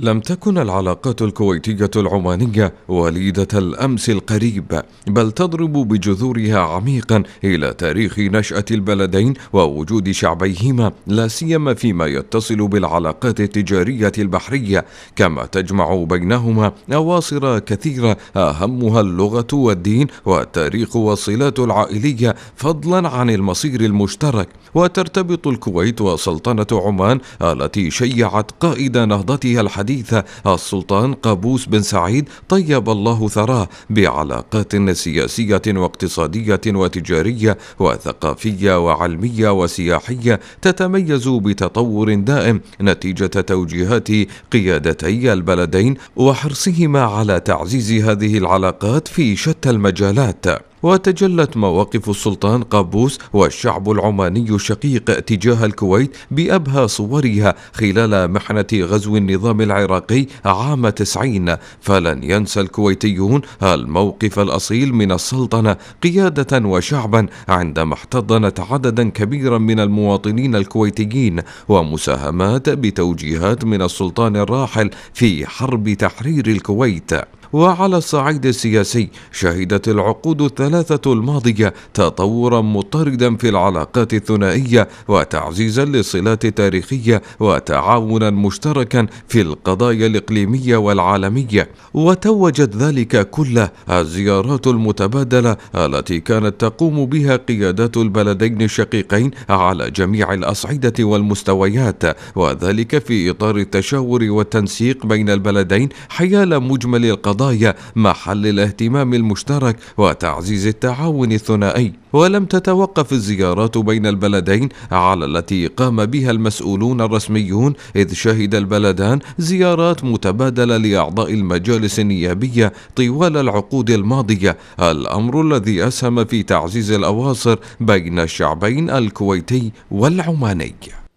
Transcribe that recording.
لم تكن العلاقات الكويتية العمانية وليدة الأمس القريب بل تضرب بجذورها عميقا إلى تاريخ نشأة البلدين ووجود شعبيهما لا سيما فيما يتصل بالعلاقات التجارية البحرية كما تجمع بينهما أواصر كثيرة أهمها اللغة والدين والتاريخ والصلات العائلية فضلا عن المصير المشترك وترتبط الكويت وسلطنة عمان التي شيعت قائد نهضتها الحديث الحديث السلطان قابوس بن سعيد طيب الله ثراه بعلاقات سياسية واقتصادية وتجارية وثقافية وعلمية وسياحية تتميز بتطور دائم نتيجة توجيهات قيادتي البلدين وحرصهما على تعزيز هذه العلاقات في شتى المجالات وتجلت مواقف السلطان قابوس والشعب العماني الشقيق تجاه الكويت بأبهى صورها خلال محنة غزو النظام العراقي عام 90 فلن ينسى الكويتيون الموقف الأصيل من السلطنة قيادة وشعبا عندما احتضنت عددا كبيرا من المواطنين الكويتيين ومساهمات بتوجيهات من السلطان الراحل في حرب تحرير الكويت وعلى الصعيد السياسي شهدت العقود الثلاثة الماضية تطورا مطردا في العلاقات الثنائية وتعزيزا للصلات التاريخية وتعاونا مشتركا في القضايا الإقليمية والعالمية وتوجت ذلك كله الزيارات المتبادلة التي كانت تقوم بها قيادات البلدين الشقيقين على جميع الأصعدة والمستويات وذلك في إطار التشاور والتنسيق بين البلدين حيال مجمل القضايا قضايا محل الاهتمام المشترك وتعزيز التعاون الثنائي ولم تتوقف الزيارات بين البلدين على التي قام بها المسؤولون الرسميون إذ شهد البلدان زيارات متبادلة لأعضاء المجالس النيابية طوال العقود الماضية الأمر الذي أسهم في تعزيز الأواصر بين الشعبين الكويتي والعماني